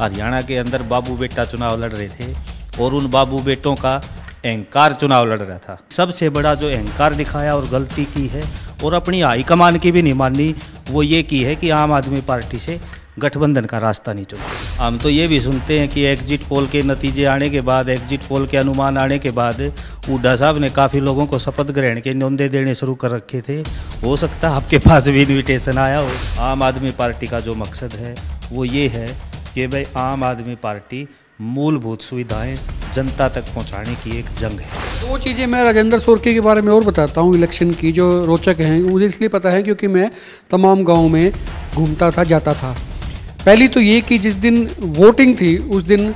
हरियाणा के अंदर बाबू बेटा चुनाव लड़ रहे थे और उन बाबू बेटों का अहंकार चुनाव लड़ रहा था सबसे बड़ा जो अहंकार दिखाया और गलती की है और अपनी हाईकमान की भी नहीं मानी वो ये की है कि आम आदमी पार्टी से गठबंधन का रास्ता नहीं चुना हम तो ये भी सुनते हैं कि एग्जिट पोल के नतीजे आने के बाद एग्जिट पोल के अनुमान आने के बाद उड्डा साहब ने काफ़ी लोगों को शपथ ग्रहण के नंदे देने शुरू कर रखे थे हो सकता है आपके पास भी इन्विटेशन आया हो आम आदमी पार्टी का जो मकसद है वो ये है कि भाई आम आदमी पार्टी मूलभूत सुविधाएं जनता तक पहुंचाने की एक जंग है दो चीज़ें मैं राजेंद्र सोरके के बारे में और बताता हूँ इलेक्शन की जो रोचक हैं मुझे इसलिए पता है क्योंकि मैं तमाम गाँव में घूमता था जाता था पहली तो ये कि जिस दिन वोटिंग थी उस दिन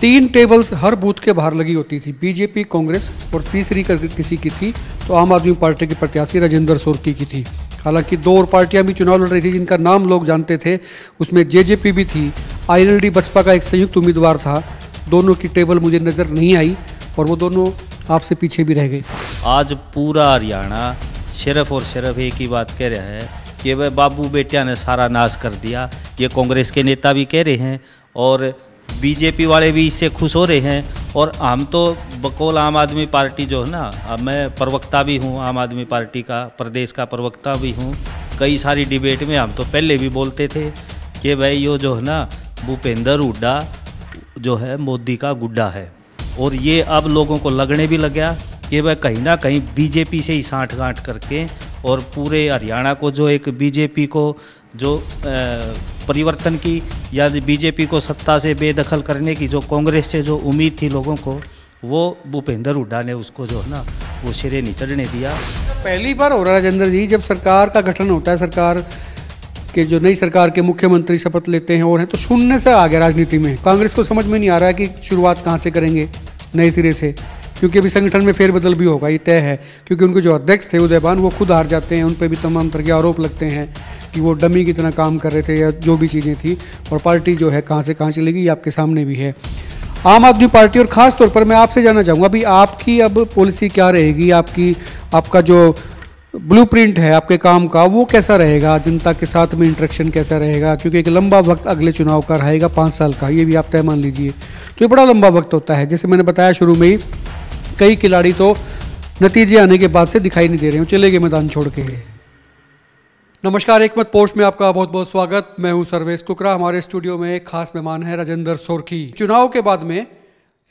तीन टेबल्स हर बूथ के बाहर लगी होती थी बीजेपी कांग्रेस और तीसरी करके किसी की थी तो आम आदमी पार्टी के प्रत्याशी राजेंद्र सोरकी की थी हालांकि दो और पार्टियां भी चुनाव लड़ रही थी जिनका नाम लोग जानते थे उसमें जेजेपी भी थी आईएलडी बसपा का एक संयुक्त उम्मीदवार था दोनों की टेबल मुझे नज़र नहीं आई और वो दोनों आपसे पीछे भी रह गए आज पूरा हरियाणा सिर्फ और सिर्फ एक ही बात कह रहा है कि वह बाबू बेटिया ने सारा नाश कर दिया ये कांग्रेस के नेता भी कह रहे हैं और बीजेपी वाले भी इससे खुश हो रहे हैं और हम तो बकौल आम आदमी पार्टी जो है ना मैं प्रवक्ता भी हूँ आम आदमी पार्टी का प्रदेश का प्रवक्ता भी हूँ कई सारी डिबेट में हम तो पहले भी बोलते थे कि भाई यो जो है ना भूपेंद्र हुड्डा जो है मोदी का गुड्डा है और ये अब लोगों को लगने भी लग गया कि वह कहीं ना कहीं बीजेपी से ही साठ गांठ करके और पूरे हरियाणा को जो एक बीजेपी को जो परिवर्तन की या बीजेपी को सत्ता से बेदखल करने की जो कांग्रेस से जो उम्मीद थी लोगों को वो भूपेंद्र हुड्डा ने उसको जो है ना वो सिरे नहीं दिया पहली बार हो रहा है राजेंद्र जी जब सरकार का गठन होता है सरकार कि जो नई सरकार के मुख्यमंत्री शपथ लेते हैं और हैं तो सुनने से आ गया राजनीति में कांग्रेस को समझ में नहीं आ रहा है कि शुरुआत कहाँ से करेंगे नए सिरे से क्योंकि अभी संगठन में फेरबदल भी होगा ये तय है क्योंकि उनके जो अध्यक्ष थे उदयबान वो खुद हार जाते हैं उन पर भी तमाम तरह के आरोप लगते हैं कि वो डमी की तरह काम कर रहे थे या जो भी चीज़ें थी और पार्टी जो है कहाँ से कहाँ चलेगी ये आपके सामने भी है आम आदमी पार्टी और ख़ास तौर पर मैं आपसे जानना चाहूँगा अभी आपकी अब पॉलिसी क्या रहेगी आपकी आपका जो ब्लूप्रिंट है आपके काम का वो कैसा रहेगा जनता के साथ में इंटरेक्शन कैसा रहेगा क्योंकि एक लंबा वक्त अगले चुनाव का रहेगा पाँच साल का ये भी आप तय मान लीजिए तो ये बड़ा लंबा वक्त होता है जैसे मैंने बताया शुरू में ही कई खिलाड़ी तो नतीजे आने के बाद से दिखाई नहीं दे रहे हो चले गए मैदान छोड़ के नमस्कार एक मत पोस्ट में आपका बहुत बहुत स्वागत मैं हूं सर्वेश कुकरा हमारे स्टूडियो में एक खास मेहमान है राजेंद्र सोरखी चुनाव के बाद में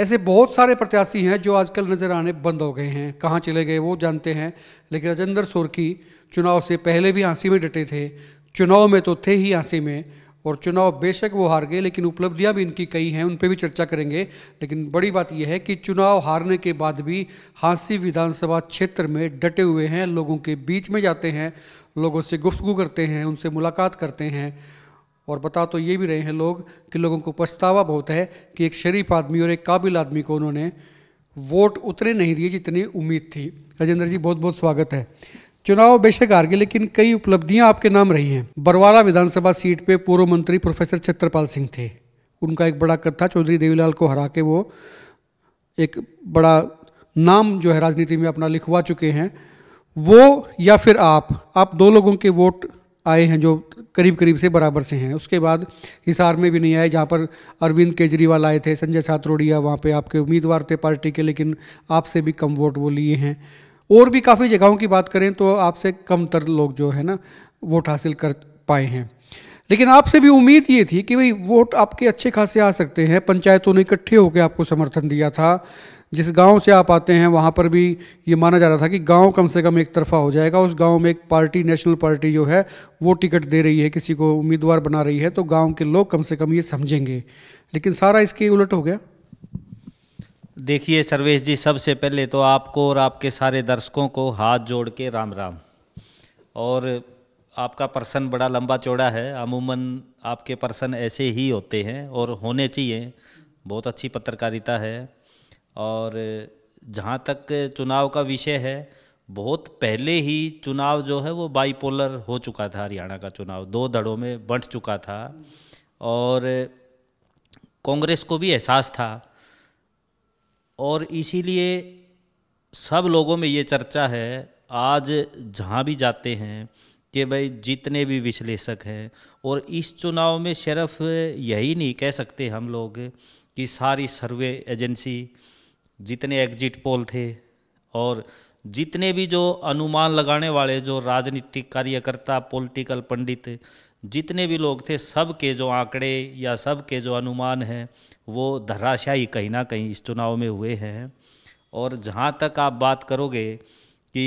ऐसे बहुत सारे प्रत्याशी हैं जो आजकल नज़र आने बंद हो गए हैं कहाँ चले गए वो जानते हैं लेकिन राजेंद्र सोरकी चुनाव से पहले भी हाँसी में डटे थे चुनाव में तो थे ही हांसी में और चुनाव बेशक वो हार गए लेकिन उपलब्धियां भी इनकी कई हैं उन पर भी चर्चा करेंगे लेकिन बड़ी बात यह है कि चुनाव हारने के बाद भी हांसी विधानसभा क्षेत्र में डटे हुए हैं लोगों के बीच में जाते हैं लोगों से गुफ्तगु करते हैं उनसे मुलाकात करते हैं और बता तो ये भी रहे हैं लोग कि लोगों को पछतावा बहुत है कि एक शरीफ आदमी और एक काबिल आदमी को उन्होंने वोट उतने नहीं दिए जितनी उम्मीद थी राजेंद्र जी बहुत बहुत स्वागत है चुनाव बेशक हार गए लेकिन कई उपलब्धियां आपके नाम रही हैं बरवाला विधानसभा सीट पे पूर्व मंत्री प्रोफेसर छत्रपाल सिंह थे उनका एक बड़ा कद था चौधरी देवीलाल को हरा के वो एक बड़ा नाम जो है राजनीति में अपना लिखवा चुके हैं वो या फिर आप आप दो लोगों के वोट आए हैं जो करीब करीब से बराबर से हैं उसके बाद हिसार में भी नहीं आए जहाँ पर अरविंद केजरीवाल आए थे संजय सातरोडिया वहाँ पे आपके उम्मीदवार थे पार्टी के लेकिन आपसे भी कम वोट वो लिए हैं और भी काफ़ी जगहों की बात करें तो आपसे कम तर लोग जो है ना वोट हासिल कर पाए हैं लेकिन आपसे भी उम्मीद ये थी कि भाई वोट आपके अच्छे खासे आ सकते हैं पंचायतों ने इकट्ठे होकर आपको समर्थन दिया था जिस गांव से आप आते हैं वहाँ पर भी ये माना जा रहा था कि गांव कम से कम एक तरफा हो जाएगा उस गांव में एक पार्टी नेशनल पार्टी जो है वो टिकट दे रही है किसी को उम्मीदवार बना रही है तो गांव के लोग कम से कम ये समझेंगे लेकिन सारा इसके उलट हो गया देखिए सर्वेश जी सबसे पहले तो आपको और आपके सारे दर्शकों को हाथ जोड़ के राम राम और आपका पर्सन बड़ा लंबा चौड़ा है अमूमन आपके पर्सन ऐसे ही होते हैं और होने चाहिए बहुत अच्छी पत्रकारिता है और जहाँ तक चुनाव का विषय है बहुत पहले ही चुनाव जो है वो बाईपोलर हो चुका था हरियाणा का चुनाव दो दड़ों में बंट चुका था और कांग्रेस को भी एहसास था और इसीलिए सब लोगों में ये चर्चा है आज जहाँ भी जाते हैं कि भाई जितने भी विश्लेषक हैं और इस चुनाव में सिर्फ यही नहीं कह सकते हम लोग कि सारी सर्वे एजेंसी जितने एग्जिट पोल थे और जितने भी जो अनुमान लगाने वाले जो राजनीतिक कार्यकर्ता पॉलिटिकल पंडित जितने भी लोग थे सब के जो आंकड़े या सब के जो अनुमान हैं वो धराशायी कहीं ना कहीं इस चुनाव में हुए हैं और जहाँ तक आप बात करोगे कि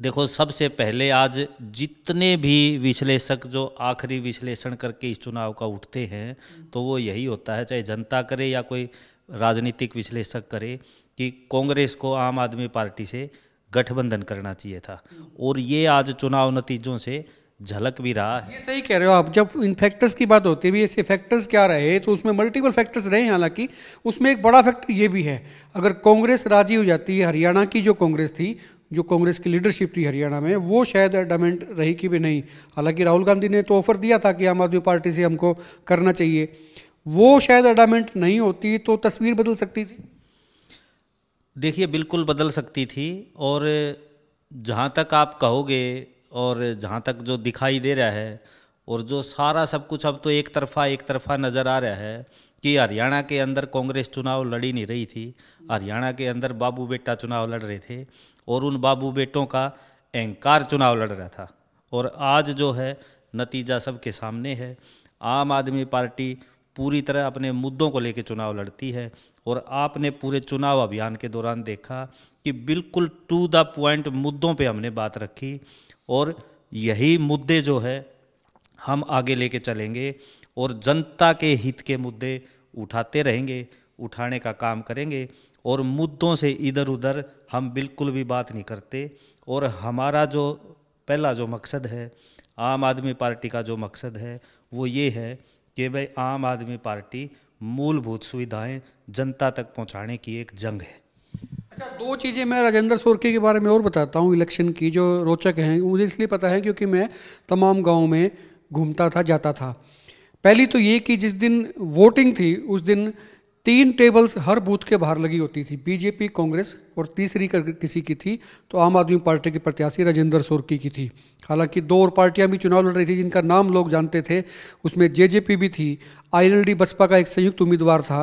देखो सबसे पहले आज जितने भी विश्लेषक जो आखिरी विश्लेषण करके इस चुनाव का उठते हैं तो वो यही होता है चाहे जनता करे या कोई राजनीतिक विश्लेषक करे कि कांग्रेस को आम आदमी पार्टी से गठबंधन करना चाहिए था और ये आज चुनाव नतीजों से झलक भी रहा है ये सही कह रहे हो आप जब इन फैक्टर्स की बात होती है ऐसे फैक्टर्स क्या रहे तो उसमें मल्टीपल फैक्टर्स रहे हैं हालांकि उसमें एक बड़ा फैक्टर ये भी है अगर कांग्रेस राजी हो जाती है हरियाणा की जो कांग्रेस थी जो कांग्रेस की लीडरशिप थी हरियाणा में वो शायद डमेंट रही कि भी नहीं हालांकि राहुल गांधी ने तो ऑफर दिया था कि आम आदमी पार्टी से हमको करना चाहिए वो शायद अडामेंट नहीं होती तो तस्वीर बदल सकती थी देखिए बिल्कुल बदल सकती थी और जहाँ तक आप कहोगे और जहाँ तक जो दिखाई दे रहा है और जो सारा सब कुछ अब तो एक तरफा एक तरफा नज़र आ रहा है कि हरियाणा के अंदर कांग्रेस चुनाव लड़ी नहीं रही थी हरियाणा के अंदर बाबू बेटा चुनाव लड़ रहे थे और उन बाबू बेटों का अहंकार चुनाव लड़ रहा था और आज जो है नतीजा सबके सामने है आम आदमी पार्टी पूरी तरह अपने मुद्दों को लेकर चुनाव लड़ती है और आपने पूरे चुनाव अभियान के दौरान देखा कि बिल्कुल टू द पॉइंट मुद्दों पे हमने बात रखी और यही मुद्दे जो है हम आगे लेके चलेंगे और जनता के हित के मुद्दे उठाते रहेंगे उठाने का काम करेंगे और मुद्दों से इधर उधर हम बिल्कुल भी बात नहीं करते और हमारा जो पहला जो मकसद है आम आदमी पार्टी का जो मकसद है वो ये है कि भाई आम आदमी पार्टी मूलभूत सुविधाएं जनता तक पहुंचाने की एक जंग है अच्छा दो चीज़ें मैं राजेंद्र सोरके के बारे में और बताता हूँ इलेक्शन की जो रोचक हैं मुझे इसलिए पता है क्योंकि मैं तमाम गाँव में घूमता था जाता था पहली तो ये कि जिस दिन वोटिंग थी उस दिन तीन टेबल्स हर बूथ के बाहर लगी होती थी बीजेपी कांग्रेस और तीसरी कर किसी की थी तो आम आदमी पार्टी के प्रत्याशी राजेंद्र सोरकी की थी हालांकि दो और पार्टियां भी चुनाव लड़ रही थी जिनका नाम लोग जानते थे उसमें जेजेपी भी थी आईएनएलडी बसपा का एक संयुक्त उम्मीदवार था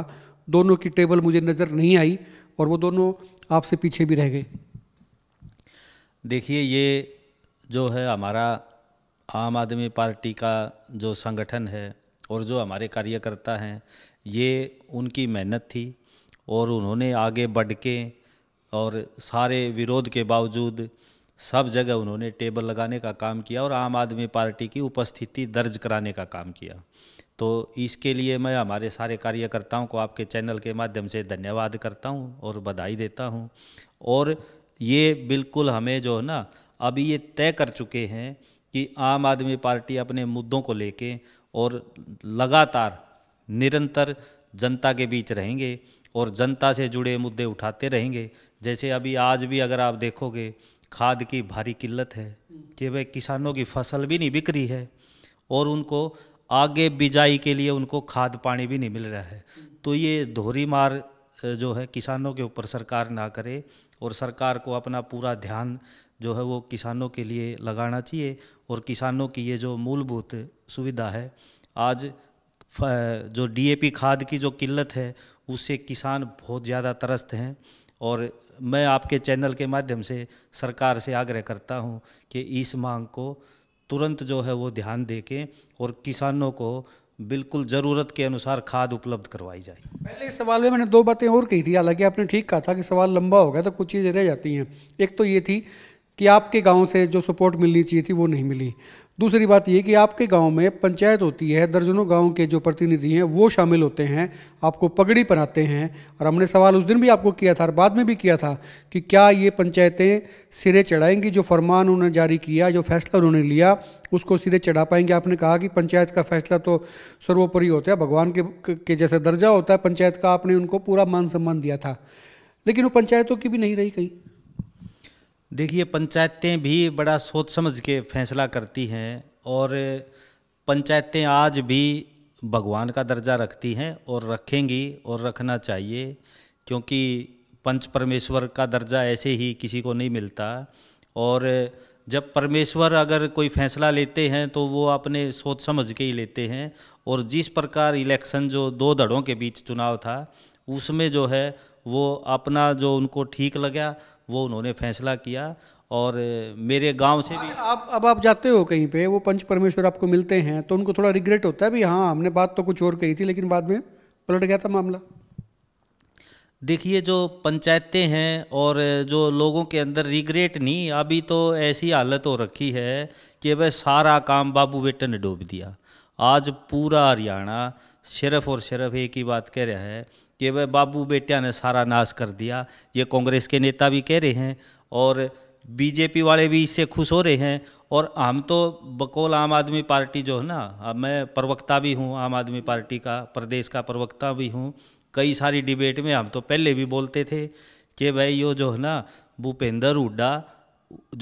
दोनों की टेबल मुझे नज़र नहीं आई और वो दोनों आपसे पीछे भी रह गए देखिए ये जो है हमारा आम आदमी पार्टी का जो संगठन है और जो हमारे कार्यकर्ता हैं ये उनकी मेहनत थी और उन्होंने आगे बढ़ के और सारे विरोध के बावजूद सब जगह उन्होंने टेबल लगाने का काम किया और आम आदमी पार्टी की उपस्थिति दर्ज कराने का काम किया तो इसके लिए मैं हमारे सारे कार्यकर्ताओं को आपके चैनल के माध्यम से धन्यवाद करता हूँ और बधाई देता हूँ और ये बिल्कुल हमें जो है ना अभी ये तय कर चुके हैं कि आम आदमी पार्टी अपने मुद्दों को लेके और लगातार निरंतर जनता के बीच रहेंगे और जनता से जुड़े मुद्दे उठाते रहेंगे जैसे अभी आज भी अगर आप देखोगे खाद की भारी किल्लत है कि वे किसानों की फसल भी नहीं बिक रही है और उनको आगे बिजाई के लिए उनको खाद पानी भी नहीं मिल रहा है तो ये दोहरी मार जो है किसानों के ऊपर सरकार ना करे और सरकार को अपना पूरा ध्यान जो है वो किसानों के लिए लगाना चाहिए और किसानों की ये जो मूलभूत सुविधा है आज जो डीएपी खाद की जो किल्लत है उससे किसान बहुत ज़्यादा त्रस्त हैं और मैं आपके चैनल के माध्यम से सरकार से आग्रह करता हूं कि इस मांग को तुरंत जो है वो ध्यान दे के और किसानों को बिल्कुल ज़रूरत के अनुसार खाद उपलब्ध करवाई जाए पहले इस सवाल में मैंने दो बातें और कही थी हालांकि आपने ठीक कहा था कि सवाल लंबा गया तो कुछ चीज़ें रह जाती हैं एक तो ये थी कि आपके गांव से जो सपोर्ट मिलनी चाहिए थी वो नहीं मिली दूसरी बात ये कि आपके गांव में पंचायत होती है दर्जनों गांव के जो प्रतिनिधि हैं वो शामिल होते हैं आपको पगड़ी पहनाते हैं और हमने सवाल उस दिन भी आपको किया था और बाद में भी किया था कि क्या ये पंचायतें सिरे चढ़ाएंगी जो फरमान उन्होंने जारी किया जो फैसला उन्होंने लिया उसको सिरे चढ़ा पाएंगे आपने कहा कि पंचायत का फैसला तो सर्वोपरि होता है भगवान के के जैसे दर्जा होता है पंचायत का आपने उनको पूरा मान सम्मान दिया था लेकिन वो पंचायतों की भी नहीं रही कहीं देखिए पंचायतें भी बड़ा सोच समझ के फैसला करती हैं और पंचायतें आज भी भगवान का दर्जा रखती हैं और रखेंगी और रखना चाहिए क्योंकि पंच परमेश्वर का दर्जा ऐसे ही किसी को नहीं मिलता और जब परमेश्वर अगर कोई फैसला लेते हैं तो वो अपने सोच समझ के ही लेते हैं और जिस प्रकार इलेक्शन जो दो धड़ों के बीच चुनाव था उसमें जो है वो अपना जो उनको ठीक लगा वो उन्होंने फैसला किया और मेरे गांव से भी आप अब आप जाते हो कहीं पे वो पंच परमेश्वर आपको मिलते हैं तो उनको थोड़ा रिग्रेट होता है भी हाँ हमने बात तो कुछ और कही थी लेकिन बाद में पलट गया था मामला देखिए जो पंचायतें हैं और जो लोगों के अंदर रिग्रेट नहीं अभी तो ऐसी हालत हो रखी है कि वह सारा काम बाबू बेटे ने डूब दिया आज पूरा हरियाणा सिर्फ और सिर्फ एक ही बात कह रहा है कि वह बाबू बेटिया ने सारा नाश कर दिया ये कांग्रेस के नेता भी कह रहे हैं और बीजेपी वाले भी इससे खुश हो रहे हैं और हम तो बकौल आम आदमी पार्टी जो है ना मैं प्रवक्ता भी हूँ आम आदमी पार्टी का प्रदेश का प्रवक्ता भी हूँ कई सारी डिबेट में हम तो पहले भी बोलते थे कि भाई यो जो है ना भूपेंद्र हुड्डा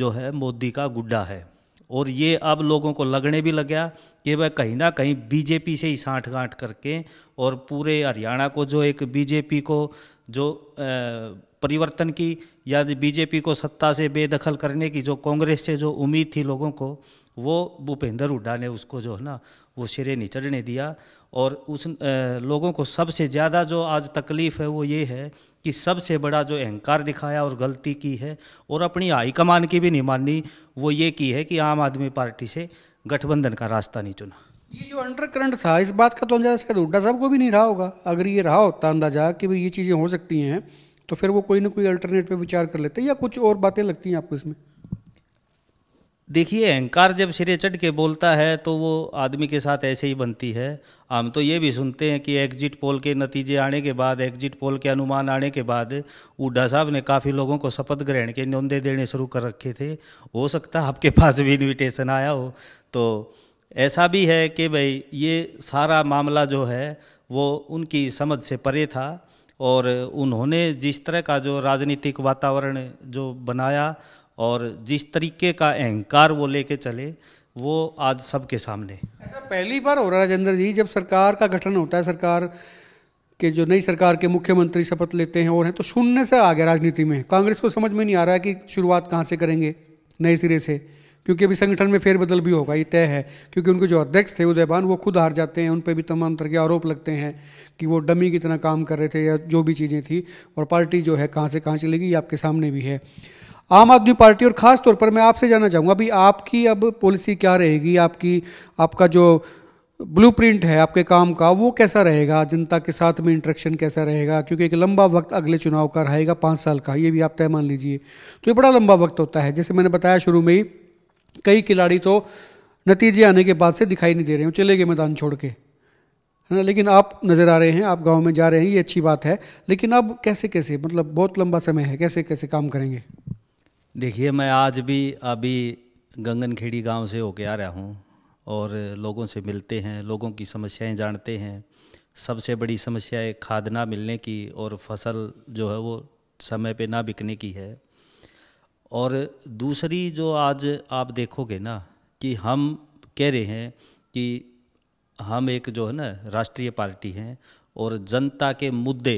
जो है मोदी का गुड्डा है और ये अब लोगों को लगने भी लग गया कि वह कहीं ना कहीं बीजेपी से ही साठ गांठ करके और पूरे हरियाणा को जो एक बीजेपी को जो आ, परिवर्तन की या बीजेपी को सत्ता से बेदखल करने की जो कांग्रेस से जो उम्मीद थी लोगों को वो भूपेंद्र हुड्डा ने उसको जो है ना वो सिरे नहीं चढ़ने दिया और उस लोगों को सबसे ज़्यादा जो आज तकलीफ़ है वो ये है कि सबसे बड़ा जो अहंकार दिखाया और गलती की है और अपनी हाईकमान की भी नहीं माननी वो ये की है कि आम आदमी पार्टी से गठबंधन का रास्ता नहीं चुना ये जो अंडर करंट था इस बात का तो अंदाजा शायद हुड्डा साहब को भी नहीं रहा होगा अगर ये रहा होता अंदाजा कि भाई ये चीज़ें हो सकती हैं तो फिर वो कोई ना कोई अल्टरनेट पे विचार कर लेते हैं या कुछ और बातें लगती हैं आपको इसमें देखिए अहंकार जब सिरे चढ़ के बोलता है तो वो आदमी के साथ ऐसे ही बनती है हम तो ये भी सुनते हैं कि एग्जिट पोल के नतीजे आने के बाद एग्जिट पोल के अनुमान आने के बाद उड्डा साहब ने काफ़ी लोगों को शपथ ग्रहण के न्योंदे देने शुरू कर रखे थे हो सकता आपके पास भी इन्विटेशन आया हो तो ऐसा भी है कि भाई ये सारा मामला जो है वो उनकी समझ से परे था और उन्होंने जिस तरह का जो राजनीतिक वातावरण जो बनाया और जिस तरीके का अहंकार वो लेके चले वो आज सबके सामने ऐसा पहली बार हो रहा है राजेंद्र जी जब सरकार का गठन होता है सरकार के जो नई सरकार के मुख्यमंत्री शपथ लेते हैं और हैं तो शून्य से आ गया राजनीति में कांग्रेस को समझ में नहीं आ रहा है कि शुरुआत कहाँ से करेंगे नए सिरे से क्योंकि अभी संगठन में फेरबदल भी होगा ये तय है क्योंकि उनके जो अध्यक्ष थे उदयबान वो खुद हार जाते हैं उन पर भी तमाम तरह के आरोप लगते हैं कि वो डमी की तरह काम कर रहे थे या जो भी चीज़ें थी और पार्टी जो है कहाँ से कहाँ चलेगी ये आपके सामने भी है आम आदमी पार्टी और ख़ास तौर पर मैं आपसे जानना चाहूँगा अभी आपकी अब पॉलिसी क्या रहेगी आपकी आपका जो ब्लूप्रिंट है आपके काम का वो कैसा रहेगा जनता के साथ में इंटरेक्शन कैसा रहेगा क्योंकि एक लंबा वक्त अगले चुनाव का रहेगा पाँच साल का ये भी आप तय मान लीजिए तो ये बड़ा लंबा वक्त होता है जैसे मैंने बताया शुरू में ही कई खिलाड़ी तो नतीजे आने के बाद से दिखाई नहीं दे रहे हो चले गए मैदान छोड़ के है ना लेकिन आप नज़र आ रहे हैं आप गांव में जा रहे हैं ये अच्छी बात है लेकिन अब कैसे कैसे मतलब बहुत लंबा समय है कैसे कैसे काम करेंगे देखिए मैं आज भी अभी गंगनखेड़ी गांव से होके आ रहा हूँ और लोगों से मिलते हैं लोगों की समस्याएं जानते हैं सबसे बड़ी समस्या खाद ना मिलने की और फसल जो है वो समय पे ना बिकने की है और दूसरी जो आज आप देखोगे ना कि हम कह रहे हैं कि हम एक जो है ना राष्ट्रीय पार्टी हैं और जनता के मुद्दे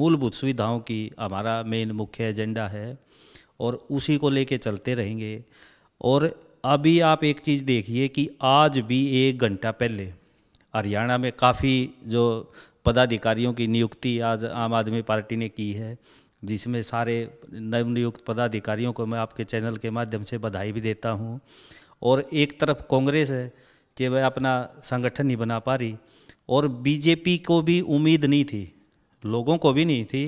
मूलभूत सुविधाओं की हमारा मेन मुख्य एजेंडा है और उसी को लेके चलते रहेंगे और अभी आप एक चीज़ देखिए कि आज भी एक घंटा पहले हरियाणा में काफ़ी जो पदाधिकारियों की नियुक्ति आज आम आदमी पार्टी ने की है जिसमें सारे नवनियुक्त पदाधिकारियों को मैं आपके चैनल के माध्यम से बधाई भी देता हूँ और एक तरफ कांग्रेस है कि वह अपना संगठन नहीं बना पा रही और बीजेपी को भी उम्मीद नहीं थी लोगों को भी नहीं थी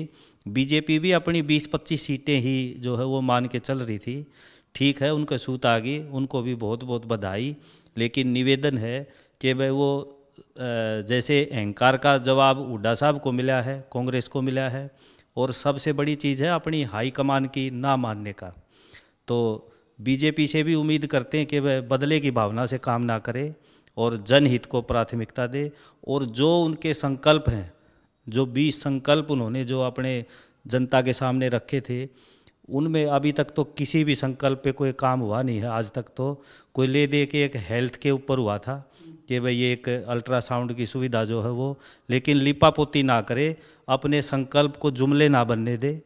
बीजेपी भी अपनी 20-25 सीटें ही जो है वो मान के चल रही थी ठीक है उनके सूत आ गई उनको भी बहुत बहुत बधाई लेकिन निवेदन है कि भाई वो जैसे अहंकार का जवाब हुड्डा साहब को मिला है कांग्रेस को मिला है और सबसे बड़ी चीज़ है अपनी हाई कमान की ना मानने का तो बीजेपी से भी उम्मीद करते हैं कि वह बदले की भावना से काम ना करे और जनहित को प्राथमिकता दे और जो उनके संकल्प हैं जो बीस संकल्प उन्होंने जो अपने जनता के सामने रखे थे उनमें अभी तक तो किसी भी संकल्प पे कोई काम हुआ नहीं है आज तक तो कोई ले दे के एक हेल्थ के ऊपर हुआ था कि भाई एक अल्ट्रासाउंड की सुविधा जो है वो लेकिन लिपापोती ना करे अपने संकल्प को जुमले ना बनने दे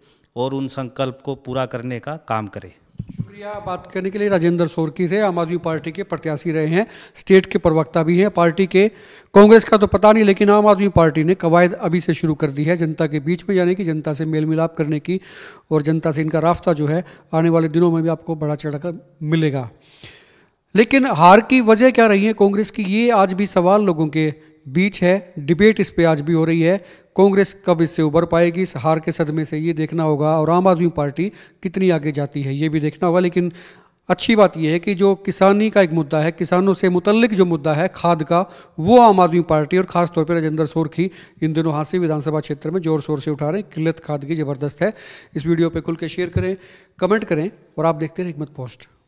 और उन संकल्प को पूरा करने का काम करे शुक्रिया बात करने के लिए राजेंद्र सोरकी थे आम आदमी पार्टी के प्रत्याशी रहे हैं स्टेट के प्रवक्ता भी हैं पार्टी के कांग्रेस का तो पता नहीं लेकिन आम आदमी पार्टी ने कवायद अभी से शुरू कर दी है जनता के बीच में यानी कि जनता से मेल मिलाप करने की और जनता से इनका रास्ता जो है आने वाले दिनों में भी आपको बड़ा चढ़कर मिलेगा लेकिन हार की वजह क्या रही है कांग्रेस की ये आज भी सवाल लोगों के बीच है डिबेट इस पर आज भी हो रही है कांग्रेस कब इससे उबर पाएगी इस हार के सदमे से ये देखना होगा और आम आदमी पार्टी कितनी आगे जाती है ये भी देखना होगा लेकिन अच्छी बात यह है कि जो किसानी का एक मुद्दा है किसानों से मुतलक जो मुद्दा है खाद का वो आम आदमी पार्टी और खास तौर पर राजेंद्र सोरखी इन दिनों हांसी विधानसभा क्षेत्र में जोर शोर से उठा रहे हैं किल्लत खाद की ज़बरदस्त है इस वीडियो पे खुल के शेयर करें कमेंट करें और आप देखते रहें हिकमत पोस्ट